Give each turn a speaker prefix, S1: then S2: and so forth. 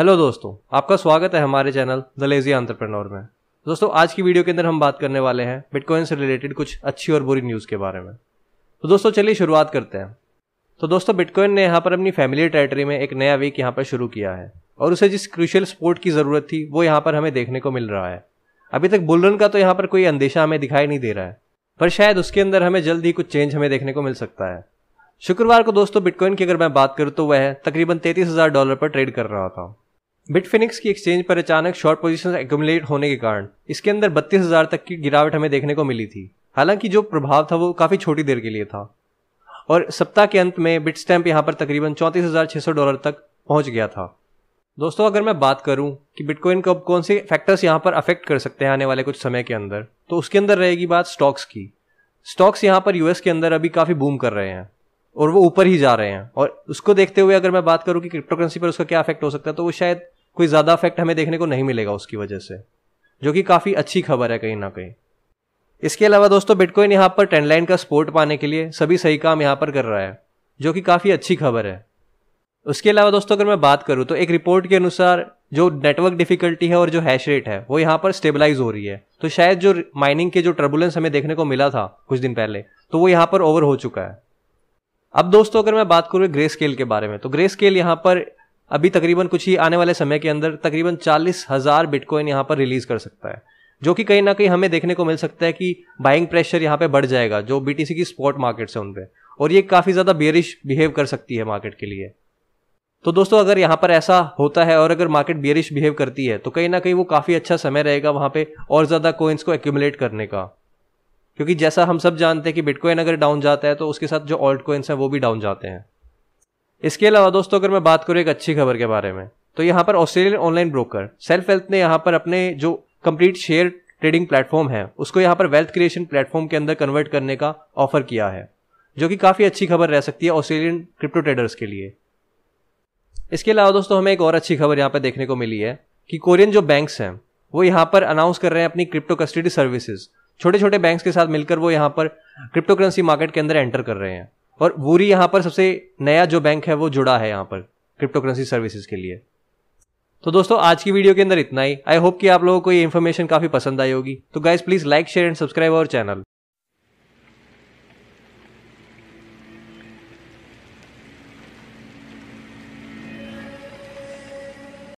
S1: hello दोस्तों आपका स्वागत है हमारे चैनल द लेजी आंट्रप्रनोर में दोस्तों आज की वीडियो के अंदर हम बात करने वाले हैं बिटकॉइन से रिलेटेड कुछ अच्छी और बुरी न्यूज़ के बारे में तो दोस्तों चलिए शुरुआत करते हैं तो दोस्तों बिटकॉइन ने यहाँ पर अपनी फैमिली टेरेटरी में एक नया वीक यहाँ पर शुरू किया है और उसे जिस क्रिशियल सपोर्ट की ज़रूरत थी वो यहाँ पर हमें देखने को मिल रहा है अभी तक बुलरन का तो यहाँ पर कोई अंदेशा हमें दिखाई नहीं दे रहा है पर शायद उसके अंदर हमें जल्द ही कुछ चेंज हमें देखने को मिल सकता है शुक्रवार को दोस्तों बिटकॉइन की अगर मैं बात करूँ तो वह तकरीबन तैतीस डॉलर पर ट्रेड कर रहा था बिटफिनिक्स की एक्सचेंज पर अचानक शॉर्ट पोजीशंस एकुमुलेट होने के कारण इसके अंदर बत्तीस हजार तक की गिरावट हमें देखने को मिली थी हालांकि जो प्रभाव था वो काफी छोटी देर के लिए था और सप्ताह के अंत में बिट स्टैम्प यहाँ पर तकरीबन चौंतीस डॉलर तक पहुंच गया था दोस्तों अगर मैं बात करूं कि बिटकॉइन को अब कौन से फैक्टर्स यहां पर अफेक्ट कर सकते हैं आने वाले कुछ समय के अंदर तो उसके अंदर रहेगी बात स्टॉक्स की स्टॉक्स यहां पर यूएस के अंदर अभी काफ़ी बूम कर रहे हैं और वो ऊपर ही जा रहे हैं और उसको देखते हुए अगर मैं बात करूं कि क्रिप्टोकरेंसी पर उसका क्या अफेक्ट हो सकता है तो वो शायद कोई ज़्यादा इफेक्ट हमें देखने को नहीं मिलेगा उसकी वजह से जो कि काफ़ी अच्छी खबर है कहीं ना कहीं इसके अलावा दोस्तों बिटकॉइन यहाँ पर ट्रेंड लाइन का सपोर्ट पाने के लिए सभी सही काम यहाँ पर कर रहा है जो कि काफ़ी अच्छी खबर है उसके अलावा दोस्तों अगर मैं बात करूँ तो एक रिपोर्ट के अनुसार जो नेटवर्क डिफिकल्टी है और जो हैश रेट है वो यहाँ पर स्टेबलाइज हो रही है तो शायद जो माइनिंग के जो ट्रबुलेंस हमें देखने को मिला था कुछ दिन पहले तो वो यहाँ पर ओवर हो चुका है अब दोस्तों अगर मैं बात करूँ ग्रे स्केल के बारे में तो ग्रे स्केल यहाँ पर अभी तकरीबन कुछ ही आने वाले समय के अंदर तकरीबन चालीस हजार बिटकॉइन यहाँ पर रिलीज कर सकता है जो कि कहीं ना कहीं हमें देखने को मिल सकता है कि बाइंग प्रेशर यहाँ पे बढ़ जाएगा जो बीटीसी की स्पॉट मार्केट से उन पर और ये काफ़ी ज़्यादा बेरिश बिहेव कर सकती है मार्केट के लिए तो दोस्तों अगर यहाँ पर ऐसा होता है और अगर मार्केट बियरिश बिहेव करती है तो कहीं ना कहीं वो काफ़ी अच्छा समय रहेगा वहां पे और ज़्यादा कोइंस को एक्यूमुलेट करने का क्योंकि जैसा हम सब जानते हैं कि बिटकॉइन अगर डाउन जाता है तो उसके साथ जो ऑल्ट कोइंस हैं वो भी डाउन जाते हैं इसके अलावा दोस्तों अगर मैं बात करूँ एक अच्छी खबर के बारे में तो यहाँ पर Australian online broker self health ने यहाँ पर अपने जो कंप्लीट शेयर ट्रेडिंग प्लेटफॉर्म है उसको यहाँ पर वेल्थ क्रिएशन प्लेटफॉर्म के अंदर कन्वर्ट करने का ऑफर किया है जो कि काफ़ी अच्छी खबर रह सकती है ऑस्ट्रेलियन क्रिप्टो ट्रेडर्स के लिए इसके अलावा दोस्तों हमें एक और अच्छी खबर यहाँ पर देखने को मिली है कि कोरियन जो बैंक्स हैं वो यहाँ पर अनाउंस कर रहे हैं अपनी क्रिप्टो कस्टडी सर्विसेज छोटे छोटे बैंक्स के साथ मिलकर वो यहाँ पर क्रिप्टो करेंसी मार्केट के अंदर एंटर कर रहे हैं और वूरी यहाँ पर सबसे नया जो बैंक है वो जुड़ा है यहाँ पर क्रिप्टो करेंसी सर्विसेज के लिए तो दोस्तों आज की वीडियो के अंदर इतना ही आई होप कि आप लोगों को ये इन्फॉर्मेशन काफी पसंद आई होगी तो guys please like share and subscribe our channel